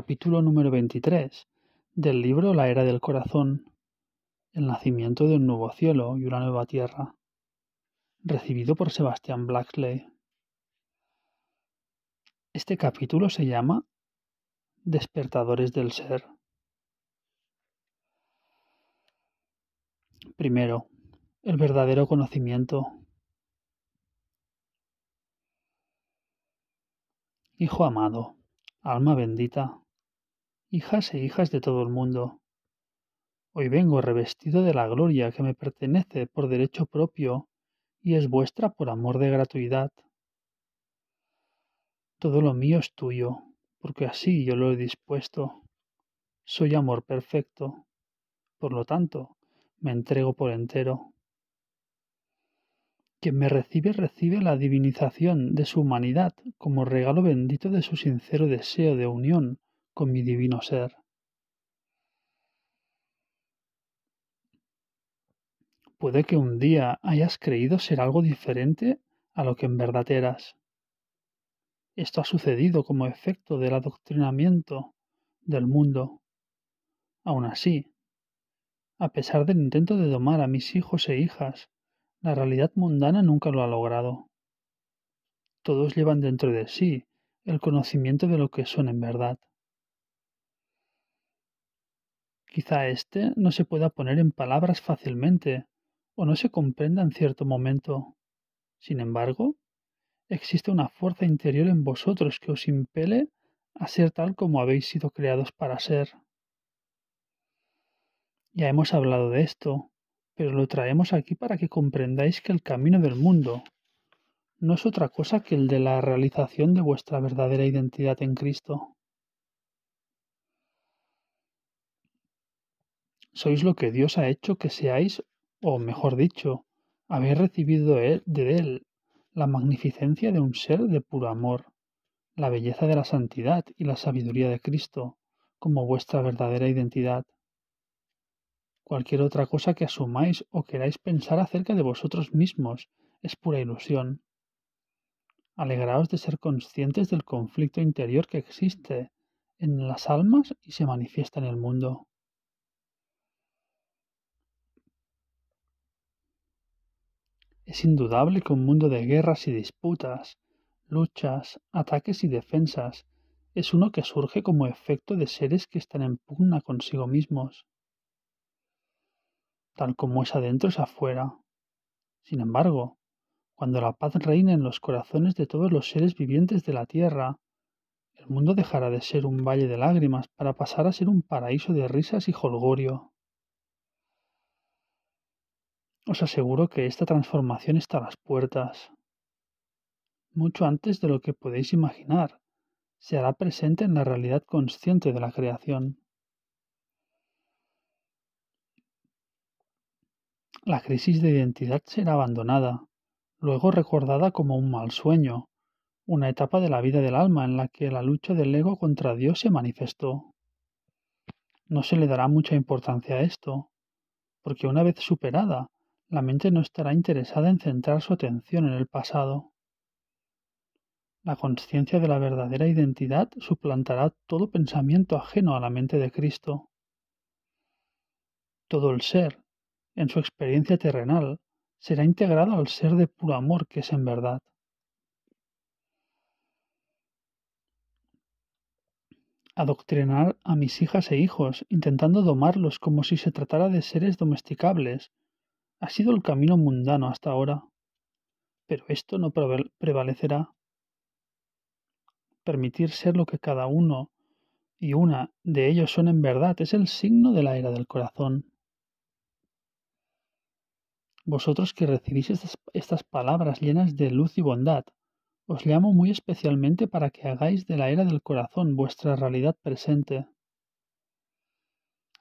capítulo número 23 del libro La Era del Corazón, el nacimiento de un nuevo cielo y una nueva tierra, recibido por Sebastian Blackley. Este capítulo se llama Despertadores del Ser. Primero, el verdadero conocimiento. Hijo amado, alma bendita hijas e hijas de todo el mundo. Hoy vengo revestido de la gloria que me pertenece por derecho propio y es vuestra por amor de gratuidad. Todo lo mío es tuyo, porque así yo lo he dispuesto. Soy amor perfecto, por lo tanto, me entrego por entero. Quien me recibe recibe la divinización de su humanidad como regalo bendito de su sincero deseo de unión con mi divino ser. Puede que un día hayas creído ser algo diferente a lo que en verdad eras. Esto ha sucedido como efecto del adoctrinamiento del mundo. Aún así, a pesar del intento de domar a mis hijos e hijas, la realidad mundana nunca lo ha logrado. Todos llevan dentro de sí el conocimiento de lo que son en verdad. Quizá éste no se pueda poner en palabras fácilmente o no se comprenda en cierto momento. Sin embargo, existe una fuerza interior en vosotros que os impele a ser tal como habéis sido creados para ser. Ya hemos hablado de esto, pero lo traemos aquí para que comprendáis que el camino del mundo no es otra cosa que el de la realización de vuestra verdadera identidad en Cristo. sois lo que Dios ha hecho que seáis, o mejor dicho, habéis recibido de Él la magnificencia de un ser de puro amor, la belleza de la santidad y la sabiduría de Cristo, como vuestra verdadera identidad. Cualquier otra cosa que asumáis o queráis pensar acerca de vosotros mismos es pura ilusión. Alegraos de ser conscientes del conflicto interior que existe en las almas y se manifiesta en el mundo. Es indudable que un mundo de guerras y disputas, luchas, ataques y defensas es uno que surge como efecto de seres que están en pugna consigo mismos. Tal como es adentro es afuera. Sin embargo, cuando la paz reina en los corazones de todos los seres vivientes de la tierra, el mundo dejará de ser un valle de lágrimas para pasar a ser un paraíso de risas y jolgorio. Os aseguro que esta transformación está a las puertas. Mucho antes de lo que podéis imaginar, se hará presente en la realidad consciente de la creación. La crisis de identidad será abandonada, luego recordada como un mal sueño, una etapa de la vida del alma en la que la lucha del ego contra Dios se manifestó. No se le dará mucha importancia a esto, porque una vez superada, la mente no estará interesada en centrar su atención en el pasado. La conciencia de la verdadera identidad suplantará todo pensamiento ajeno a la mente de Cristo. Todo el ser, en su experiencia terrenal, será integrado al ser de puro amor que es en verdad. Adoctrinar a mis hijas e hijos, intentando domarlos como si se tratara de seres domesticables ha sido el camino mundano hasta ahora, pero esto no prevalecerá. Permitir ser lo que cada uno y una de ellos son en verdad es el signo de la era del corazón. Vosotros que recibís estas, palabras llenas de luz y bondad, os llamo muy especialmente para que hagáis de la era del corazón vuestra realidad presente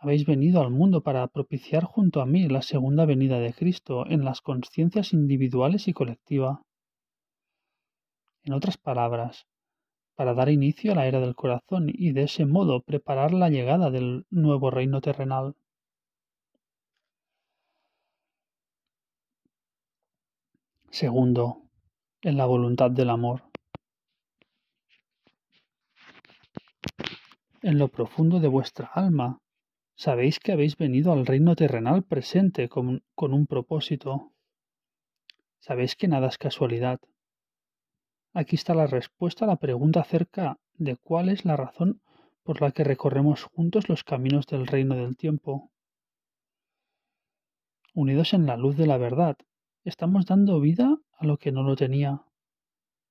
habéis venido al mundo para propiciar junto a mí la segunda venida de Cristo en las conciencias individuales y colectiva. En otras palabras, para dar inicio a la era del corazón y de ese modo preparar la llegada del nuevo reino terrenal. Segundo, en la voluntad del amor. En lo profundo de vuestra alma Sabéis que habéis venido al reino terrenal presente con, un propósito. Sabéis que nada es casualidad. Aquí está la respuesta a la pregunta acerca de cuál es la razón por la que recorremos juntos los caminos del reino del tiempo. Unidos en la luz de la verdad, estamos dando vida a lo que no lo tenía,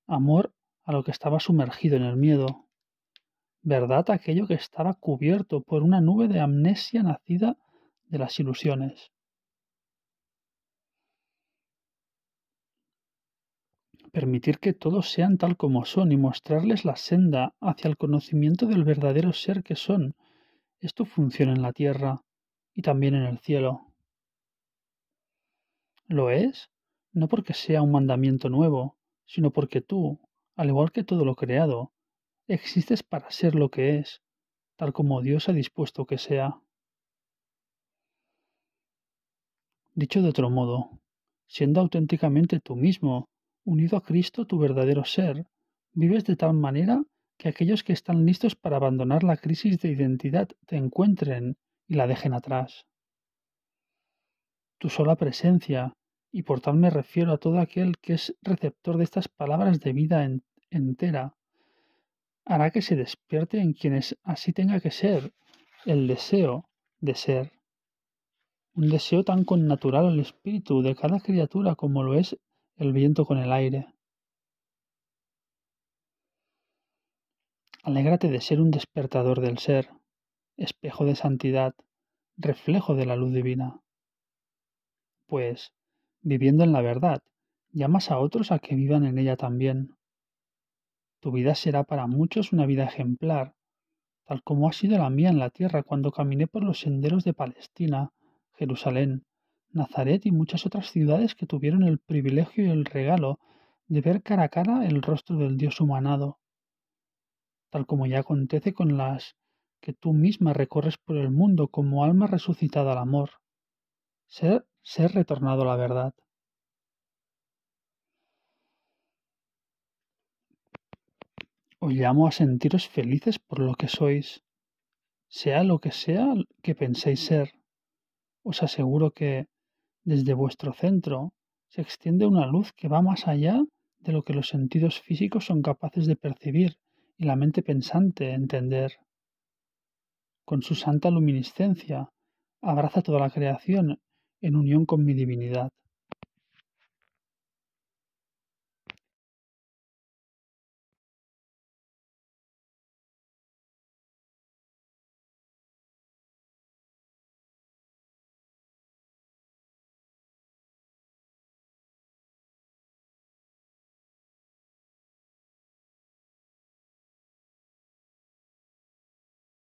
amor a lo que estaba sumergido en el miedo, verdad aquello que estaba cubierto por una nube de amnesia nacida de las ilusiones. Permitir que todos sean tal como son y mostrarles la senda hacia el conocimiento del verdadero ser que son, esto funciona en la tierra y también en el cielo. Lo es no porque sea un mandamiento nuevo, sino porque tú, al igual que todo lo creado, Existes para ser lo que es, tal como Dios ha dispuesto que sea. Dicho de otro modo, siendo auténticamente tú mismo, unido a Cristo tu verdadero ser, vives de tal manera que aquellos que están listos para abandonar la crisis de identidad te encuentren y la dejen atrás. Tu sola presencia, y por tal me refiero a todo aquel que es receptor de estas palabras de vida entera, hará que se despierte en quienes así tenga que ser el deseo de ser. Un deseo tan connatural al espíritu de cada criatura como lo es el viento con el aire. Alégrate de ser un despertador del ser, espejo de santidad, reflejo de la luz divina. Pues, viviendo en la verdad, llamas a otros a que vivan en ella también. Tu vida será para muchos una vida ejemplar, tal como ha sido la mía en la tierra cuando caminé por los senderos de Palestina, Jerusalén, Nazaret y muchas otras ciudades que tuvieron el privilegio y el regalo de ver cara a cara el rostro del Dios humanado, tal como ya acontece con las que tú misma recorres por el mundo como alma resucitada al amor, ser, ser retornado a la verdad. Os llamo a sentiros felices por lo que sois, sea lo que sea que penséis ser. Os aseguro que desde vuestro centro se extiende una luz que va más allá de lo que los sentidos físicos son capaces de percibir y la mente pensante entender. Con su santa luminiscencia abraza toda la creación en unión con mi divinidad.